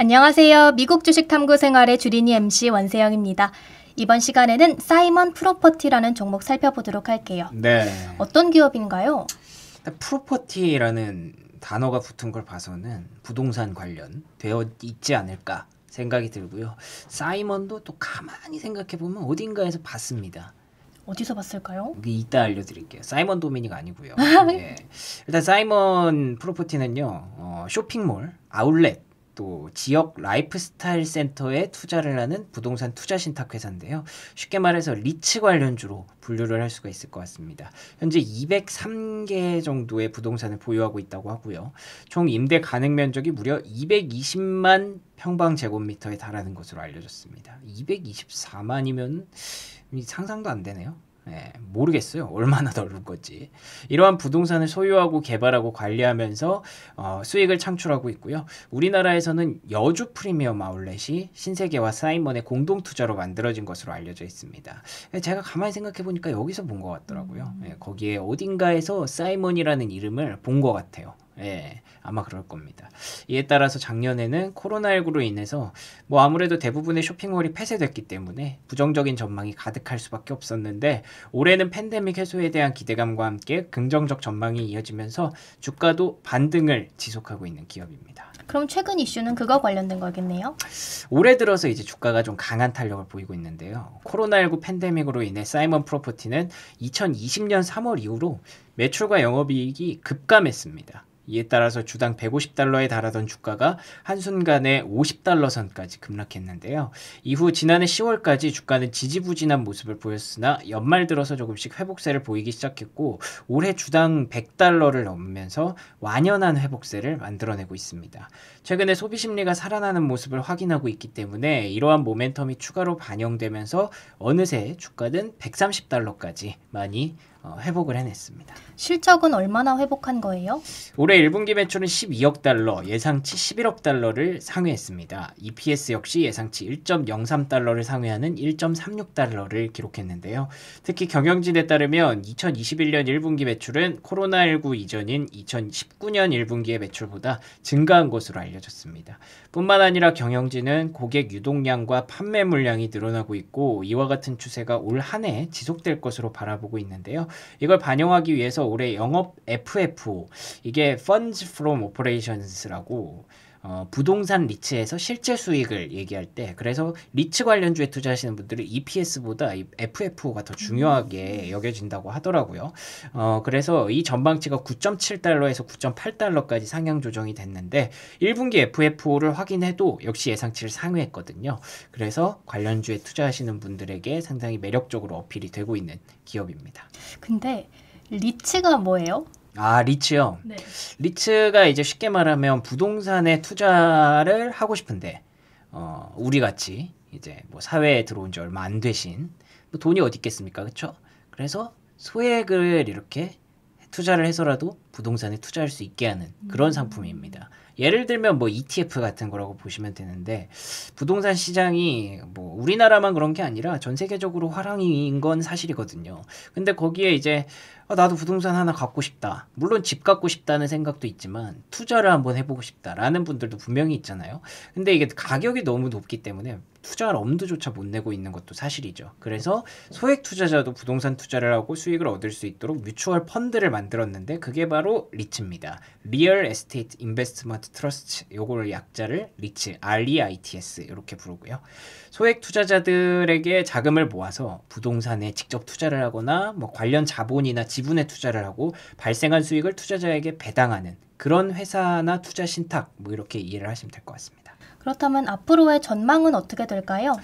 안녕하세요. 미국 주식탐구 생활의 주린이 MC 원세영입니다. 이번 시간에는 사이먼 프로퍼티라는 종목 살펴보도록 할게요. 네. 어떤 기업인가요? 프로퍼티라는 단어가 붙은 걸 봐서는 부동산 관련 되어 있지 않을까 생각이 들고요. 사이먼도 또 가만히 생각해 보면 어딘가에서 봤습니다. 어디서 봤을까요? 이따 알려드릴게요. 사이먼 도미닉 아니고요. 네. 일단 사이먼 프로퍼티는요 어, 쇼핑몰, 아울렛 또 지역 라이프스타일 센터에 투자를 하는 부동산 투자 신탁 회사인데요. 쉽게 말해서 리츠 관련주로 분류를 할 수가 있을 것 같습니다. 현재 203개 정도의 부동산을 보유하고 있다고 하고요. 총 임대 가능 면적이 무려 220만 평방 제곱미터에 달하는 것으로 알려졌습니다. 224만이면 상상도 안 되네요. 예, 모르겠어요. 얼마나 넓은 건지. 이러한 부동산을 소유하고 개발하고 관리하면서 어, 수익을 창출하고 있고요. 우리나라에서는 여주 프리미엄 아울렛이 신세계와 사이먼의 공동 투자로 만들어진 것으로 알려져 있습니다. 예, 제가 가만히 생각해 보니까 여기서 본 것 같더라고요. 음. 예, 거기에 어딘가에서 사이먼이라는 이름을 본 것 같아요. 예, 아마 그럴 겁니다. 이에 따라서 작년에는 코로나19로 인해서 뭐 아무래도 대부분의 쇼핑몰이 폐쇄됐기 때문에 부정적인 전망이 가득할 수밖에 없었는데 올해는 팬데믹 해소에 대한 기대감과 함께 긍정적 전망이 이어지면서 주가도 반등을 지속하고 있는 기업입니다. 그럼 최근 이슈는 그거 관련된 거겠네요? 올해 들어서 이제 주가가 좀 강한 탄력을 보이고 있는데요. 코로나19 팬데믹으로 인해 사이먼 프로퍼티는 2020년 3월 이후로 매출과 영업이익이 급감했습니다. 이에 따라서 주당 150달러에 달하던 주가가 한순간에 50달러 선까지 급락했는데요. 이후 지난해 10월까지 주가는 지지부진한 모습을 보였으나 연말 들어서 조금씩 회복세를 보이기 시작했고 올해 주당 100달러를 넘으면서 완연한 회복세를 만들어내고 있습니다. 최근에 소비 심리가 살아나는 모습을 확인하고 있기 때문에 이러한 모멘텀이 추가로 반영되면서 어느새 주가는 130달러까지 많이 어, 회복을 해냈습니다. 실적은 얼마나 회복한 거예요? 올해 1분기 매출은 12억 달러, 예상치 11억 달러를 상회했습니다. EPS 역시 예상치 1.03 달러를 상회하는 1.36 달러를 기록했는데요. 특히 경영진에 따르면 2021년 1분기 매출은 코로나19 이전인 2019년 1분기의 매출보다 증가한 것으로 알려졌습니다. 뿐만 아니라 경영진은 고객 유동량과 판매 물량이 늘어나고 있고 이와 같은 추세가 올 한해 지속될 것으로 바라보고 있는데요. 이걸 반영하기 위해서 올해 영업 FFO 이게 Funds from Operations라고 어, 부동산 리츠에서 실제 수익을 얘기할 때 그래서 리츠 관련주에 투자하시는 분들은 EPS보다 FFO가 더 중요하게 음. 여겨진다고 하더라고요. 어, 그래서 이 전방치가 9.7달러에서 9.8달러까지 상향 조정이 됐는데 1분기 FFO를 확인해도 역시 예상치를 상회했거든요. 그래서 관련주에 투자하시는 분들에게 상당히 매력적으로 어필이 되고 있는 기업입니다. 근데 리츠가 뭐예요? 아, 리츠요? 네. 리츠가 이제 쉽게 말하면 부동산에 투자를 하고 싶은데, 어, 우리 같이 이제 뭐 사회에 들어온 지 얼마 안 되신, 뭐 돈이 어디 있겠습니까? 그쵸? 그래서 소액을 이렇게 투자를 해서라도 부동산에 투자할 수 있게 하는 그런 음. 상품입니다. 예를 들면 뭐 ETF 같은 거라고 보시면 되는데 부동산 시장이 뭐 우리나라만 그런 게 아니라 전 세계적으로 화랑인 건 사실이거든요. 근데 거기에 이제 아, 나도 부동산 하나 갖고 싶다. 물론 집 갖고 싶다는 생각도 있지만 투자를 한번 해보고 싶다라는 분들도 분명히 있잖아요. 근데 이게 가격이 너무 높기 때문에 투자할 엄두조차 못 내고 있는 것도 사실이죠. 그래서 소액 투자자도 부동산 투자를 하고 수익을 얻을 수 있도록 뮤추얼 펀드를 만들었는데 그게 바로 리츠입니다. 리얼 에스테이트 인베스트먼트 트러스트 요걸를 약자를 리츠 REITS 이렇게 부르고요. 소액 투자자들에게 자금을 모아서 부동산에 직접 투자를 하거나 뭐 관련 자본이나 지분에 투자를 하고 발생한 수익을 투자자에게 배당하는 그런 회사나 투자 신탁 뭐 이렇게 이해를 하시면 될 것 같습니다. 그렇다면 앞으로의 전망은 어떻게 될까요?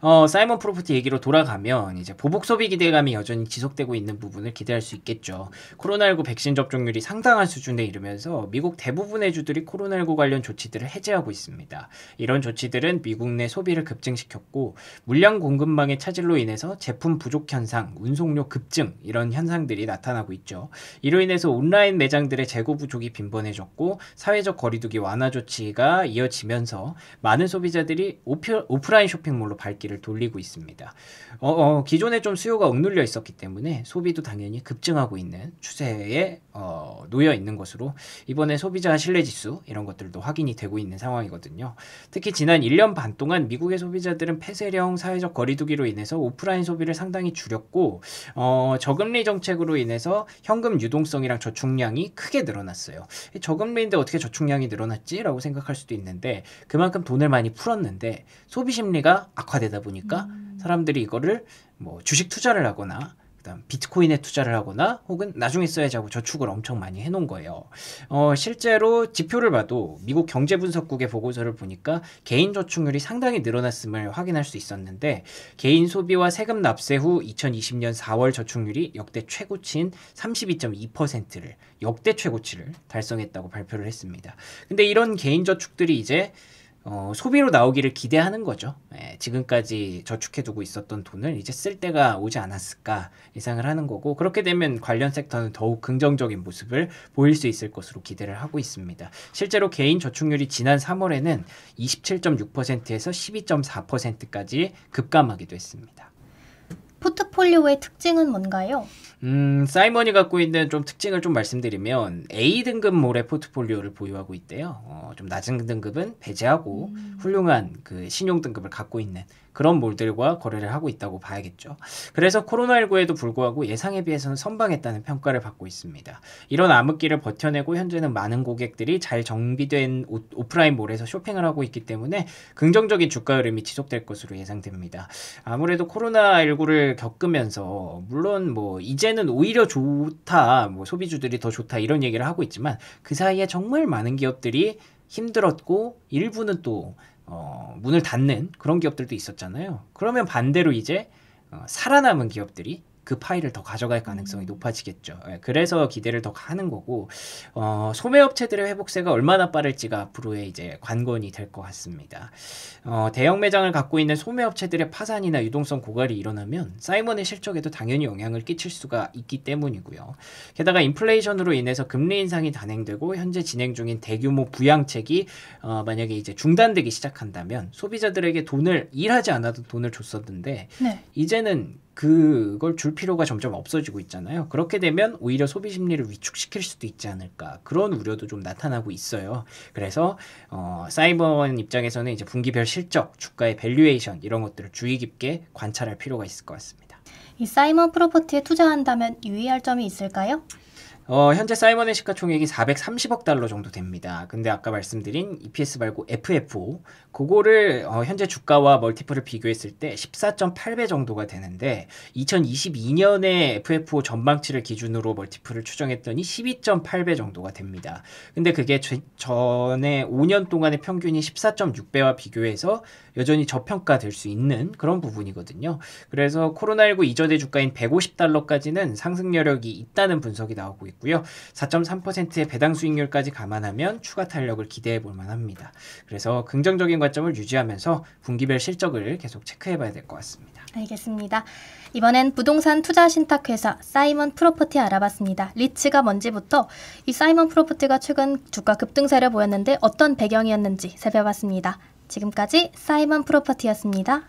어, 사이먼 프로프트 얘기로 돌아가면 이제 보복 소비 기대감이 여전히 지속되고 있는 부분을 기대할 수 있겠죠. 코로나19 백신 접종률이 상당한 수준에 이르면서 미국 대부분의 주들이 코로나19 관련 조치들을 해제하고 있습니다. 이런 조치들은 미국 내 소비를 급증시켰고 물량 공급망의 차질로 인해서 제품 부족 현상, 운송료 급증 이런 현상들이 나타나고 있죠. 이로 인해서 온라인 매장들의 재고 부족이 빈번해졌고 사회적 거리두기 완화 조치가 이어지면서 많은 소비자들이 오프, 오프라인 쇼핑몰로 발길을 돌리고 있습니다. 어, 어, 기존에 좀 수요가 억눌려 있었기 때문에 소비도 당연히 급증하고 있는 추세에 어, 놓여 있는 것으로 이번에 소비자 신뢰지수 이런 것들도 확인이 되고 있는 상황이거든요. 특히 지난 1년 반 동안 미국의 소비자들은 폐쇄령, 사회적 거리두기로 인해서 오프라인 소비를 상당히 줄였고 어, 저금리 정책으로 인해서 현금 유동성이랑 저축량이 크게 늘어났어요. 저금리인데 어떻게 저축량이 늘어났지라고 생각할 수도 있는데 그만큼 그만큼 돈을 많이 풀었는데 소비 심리가 악화되다 보니까 음. 사람들이 이거를 뭐 주식 투자를 하거나 그다음 비트코인에 투자를 하거나 혹은 나중에 써야지 하고 저축을 엄청 많이 해놓은 거예요. 어, 실제로 지표를 봐도 미국 경제분석국의 보고서를 보니까 개인 저축률이 상당히 늘어났음을 확인할 수 있었는데 개인 소비와 세금 납세 후 2020년 4월 저축률이 역대 최고치인 32.2%를 역대 최고치를 달성했다고 발표를 했습니다. 근데 이런 개인 저축들이 이제 어, 소비로 나오기를 기대하는 거죠. 예, 지금까지 저축해두고 있었던 돈을 이제 쓸 때가 오지 않았을까 예상을 하는 거고 그렇게 되면 관련 섹터는 더욱 긍정적인 모습을 보일 수 있을 것으로 기대를 하고 있습니다. 실제로 개인 저축률이 지난 3월에는 27.6%에서 12.4%까지 급감하기도 했습니다. 포트폴리오의 특징은 뭔가요? 음, 사이먼이 갖고 있는 좀 특징을 좀 말씀드리면 A 등급 모래 포트폴리오를 보유하고 있대요. 어, 좀 낮은 등급은 배제하고 음. 훌륭한 그 신용 등급을 갖고 있는 그런 몰들과 거래를 하고 있다고 봐야겠죠. 그래서 코로나19에도 불구하고 예상에 비해서는 선방했다는 평가를 받고 있습니다. 이런 암흑기를 버텨내고 현재는 많은 고객들이 잘 정비된 오, 프라인 몰에서 쇼핑을 하고 있기 때문에 긍정적인 주가 흐름이 지속될 것으로 예상됩니다. 아무래도 코로나19를 겪으면서 물론 뭐 이제 최근에는 오히려 좋다, 뭐 소비주들이 더 좋다 이런 얘기를 하고 있지만 그 사이에 정말 많은 기업들이 힘들었고 일부는 또 어, 문을 닫는 그런 기업들도 있었잖아요. 그러면 반대로 이제 어, 살아남은 기업들이 그 파일을 더 가져갈 가능성이 높아지겠죠. 예, 그래서 기대를 더 하는 거고 어, 소매업체들의 회복세가 얼마나 빠를지가 앞으로의 이제 관건이 될 것 같습니다. 어, 대형 매장을 갖고 있는 소매업체들의 파산이나 유동성 고갈이 일어나면 사이먼의 실적에도 당연히 영향을 끼칠 수가 있기 때문이고요. 게다가 인플레이션으로 인해서 금리 인상이 단행되고 현재 진행 중인 대규모 부양책이 어, 만약에 이제 중단되기 시작한다면 소비자들에게 돈을 일하지 않아도 돈을 줬었는데 네. 이제는 그걸 줄 필요가 점점 없어지고 있잖아요. 그렇게 되면 오히려 소비 심리를 위축시킬 수도 있지 않을까 그런 우려도 좀 나타나고 있어요. 그래서 어, 사이버원 입장에서는 이제 분기별 실적, 주가의 밸류에이션 이런 것들을 주의 깊게 관찰할 필요가 있을 것 같습니다. 이 사이먼 프로퍼티에 투자한다면 유의할 점이 있을까요? 어, 현재 사이버의 시가총액이 430억 달러 정도 됩니다. 근데 아까 말씀드린 EPS 말고 FFO 그거를 어, 현재 주가와 멀티플을 비교했을 때 14.8배 정도가 되는데 2022년에 FFO 전망치를 기준으로 멀티플을 추정했더니 12.8배 정도가 됩니다. 근데 그게 제, 전에 5년 동안의 평균이 14.6배와 비교해서 여전히 저평가될 수 있는 그런 부분이거든요. 그래서 코로나19 이전의 주가인 150달러까지는 상승 여력이 있다는 분석이 나오고 있고요. 4.3%의 배당 수익률까지 감안하면 추가 탄력을 기대해 볼 만합니다. 그래서 긍정적인 관점을 유지하면서 분기별 실적을 계속 체크해 봐야 될 것 같습니다. 알겠습니다. 이번엔 부동산 투자 신탁 회사 사이먼 프로퍼티 알아봤습니다. 리츠가 뭔지부터 이 사이먼 프로퍼티가 최근 주가 급등세를 보였는데 어떤 배경이었는지 살펴봤습니다. 지금까지 사이먼 프로퍼티였습니다.